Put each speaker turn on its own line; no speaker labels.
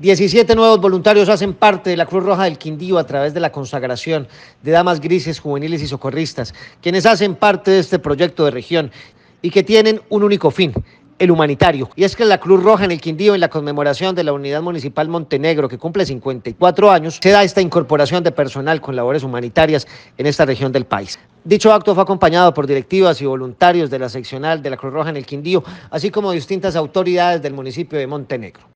17 nuevos voluntarios hacen parte de la Cruz Roja del Quindío a través de la consagración de damas grises, juveniles y socorristas, quienes hacen parte de este proyecto de región y que tienen un único fin, el humanitario. Y es que la Cruz Roja en el Quindío, en la conmemoración de la Unidad Municipal Montenegro, que cumple 54 años, se da esta incorporación de personal con labores humanitarias en esta región del país. Dicho acto fue acompañado por directivas y voluntarios de la seccional de la Cruz Roja en el Quindío, así como distintas autoridades del municipio de Montenegro.